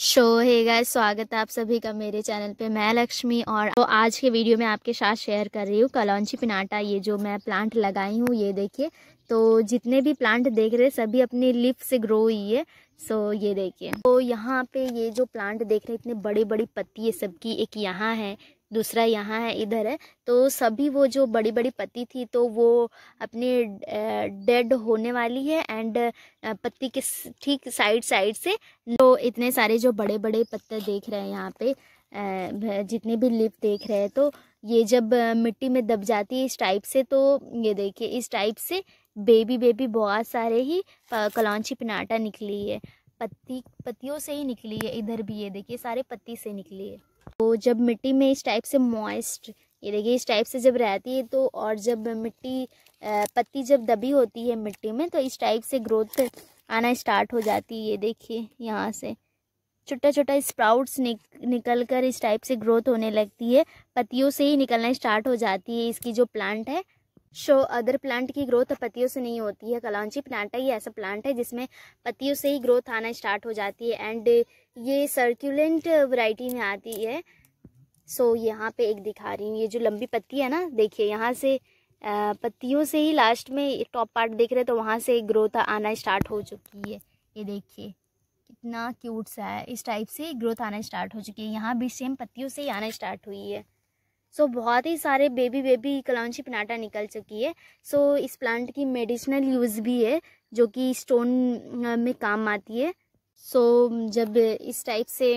show है स्वागत है आप सभी का मेरे चैनल पे मैं लक्ष्मी और तो आज के वीडियो में आपके साथ शेयर कर रही हूँ कलौची पिनाटा ये जो मैं प्लांट लगाई हूँ ये देखिए तो जितने भी प्लांट देख रहे सभी अपने लिप से ग्रो हुई है सो ये देखिए तो यहाँ पे ये जो प्लांट देख रहे इतने बड़ी बड़ी पत्ती है सबकी एक यहाँ है दूसरा यहाँ है इधर है तो सभी वो जो बड़ी बड़ी पत्ती थी तो वो अपने डेड होने वाली है एंड पत्ती के ठीक साइड साइड से तो इतने सारे जो बड़े बड़े पत्ते देख रहे हैं यहाँ पे जितने भी लिप देख रहे हैं तो ये जब मिट्टी में दब जाती है इस टाइप से तो ये देखिए इस टाइप से बेबी बेबी बहुत सारे ही कलौची पिनाटा निकली है पत्ती पत्तियों से ही निकली है इधर भी ये देखिए सारे पत्ती से निकली है तो जब मिट्टी में इस टाइप से मॉइस्ट ये देखिए इस टाइप से जब रहती है तो और जब मिट्टी पत्ती जब दबी होती है मिट्टी में तो इस टाइप से ग्रोथ आना स्टार्ट हो जाती है ये देखिए यहाँ से छोटा छोटा स्प्राउट्स निक, निकल कर इस टाइप से ग्रोथ होने लगती है पत्तियों से ही निकलना स्टार्ट हो जाती है इसकी जो प्लांट है शो अदर प्लांट की ग्रोथ पत्तियों से नहीं होती है कलांची प्लांट है ये ऐसा प्लांट है जिसमें पत्तियों से ही ग्रोथ आना स्टार्ट हो जाती है एंड ये सर्क्यूलेंट वैरायटी में आती है सो so, यहाँ पे एक दिखा रही हूँ ये जो लंबी पत्ती है ना देखिए यहाँ से पत्तियों से ही लास्ट में टॉप पार्ट देख रहे हैं तो वहाँ से ग्रोथ आना स्टार्ट हो चुकी है ये देखिए कितना क्यूट सा है इस टाइप से ग्रोथ आना स्टार्ट हो चुकी है यहाँ भी सेम पत्तियों से ही आना स्टार्ट हुई है सो so, बहुत ही सारे बेबी बेबी कलौची पनाटा निकल चुकी है सो so, इस प्लांट की मेडिसिनल यूज़ भी है जो कि स्टोन में काम आती है सो so, जब इस टाइप से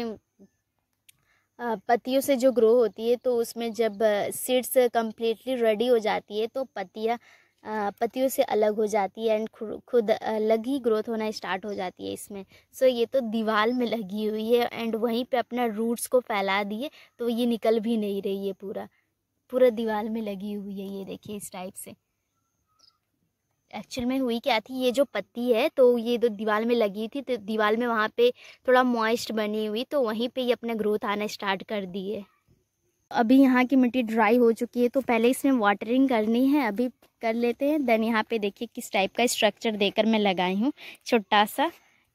पत्तियों से जो ग्रो होती है तो उसमें जब सीड्स कम्प्लीटली रेडी हो जाती है तो पत्तियाँ पतियों से अलग हो जाती है एंड खुद अलग ही ग्रोथ होना स्टार्ट हो जाती है इसमें सो so ये तो दीवार में लगी हुई है एंड वहीं पे अपना रूट्स को फैला दिए तो ये निकल भी नहीं रही है पूरा पूरा दीवार में लगी हुई है ये देखिए इस टाइप से एक्चुअल में हुई क्या थी ये जो पत्ती है तो ये तो दीवार में लगी थी तो दीवार में वहाँ पे थोड़ा मॉइस्ट बनी हुई तो वहीं पे ये अपना ग्रोथ आना स्टार्ट कर दिए अभी यहाँ की मिट्टी ड्राई हो चुकी है तो पहले इसमें वाटरिंग करनी है अभी कर लेते हैं देन यहाँ पे देखिए किस टाइप का स्ट्रक्चर देकर मैं लगाई हूँ छोटा सा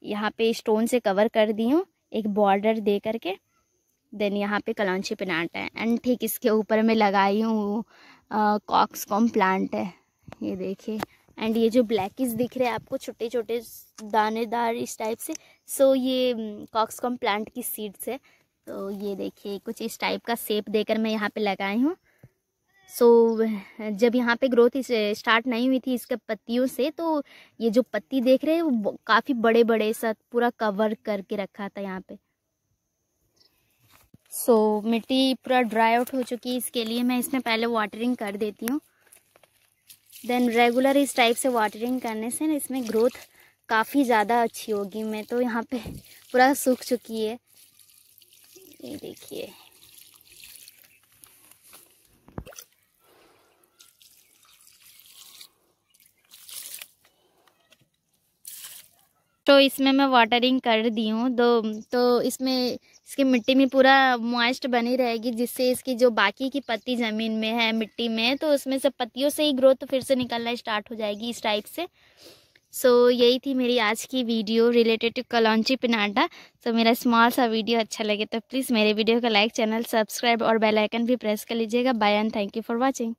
यहाँ पे स्टोन से कवर कर दी हूँ एक बॉर्डर दे करके देन यहाँ पे कलांची प्लांट है एंड ठीक इसके ऊपर मैं लगाई हूँ कॉक्सकॉम प्लांट है ये देखिए एंड ये जो ब्लैकिस दिख रहे हैं आपको छोटे छोटे दानेदार इस टाइप से सो so, ये कॉक्सकॉम हम्म, प्लांट की सीड्स है तो ये देखिए कुछ इस टाइप का सेप देकर मैं यहाँ पे लगाई हूँ सो so, जब यहाँ पे ग्रोथ स्टार्ट नहीं हुई थी इसके पत्तियों से तो ये जो पत्ती देख रहे हैं वो काफ़ी बड़े बड़े सा पूरा कवर करके रखा था यहाँ पे सो so, मिट्टी पूरा ड्राई आउट हो चुकी है इसके लिए मैं इसमें पहले वाटरिंग कर देती हूँ देन रेगुलर इस टाइप से वाटरिंग करने से ना इसमें ग्रोथ काफ़ी ज़्यादा अच्छी होगी मैं तो यहाँ पे पूरा सूख चुकी है ये देखिए तो इसमें मैं वाटरिंग कर दी हूँ दो तो इसमें इसकी मिट्टी में पूरा मॉइस्ट बनी रहेगी जिससे इसकी जो बाकी की पत्ती ज़मीन में है मिट्टी में तो उसमें से पत्तियों से ही ग्रोथ फिर से निकलना स्टार्ट हो जाएगी इस टाइप से सो so, यही थी मेरी आज की video related to Kalanchoe pinnata so so, मेरा स्मॉल सा वीडियो अच्छा लगे तो प्लीज़ मेरे वीडियो का लाइक चैनल सब्सक्राइब और बेल आइकन भी प्रेस कर लीजिएगा bye and thank you for watching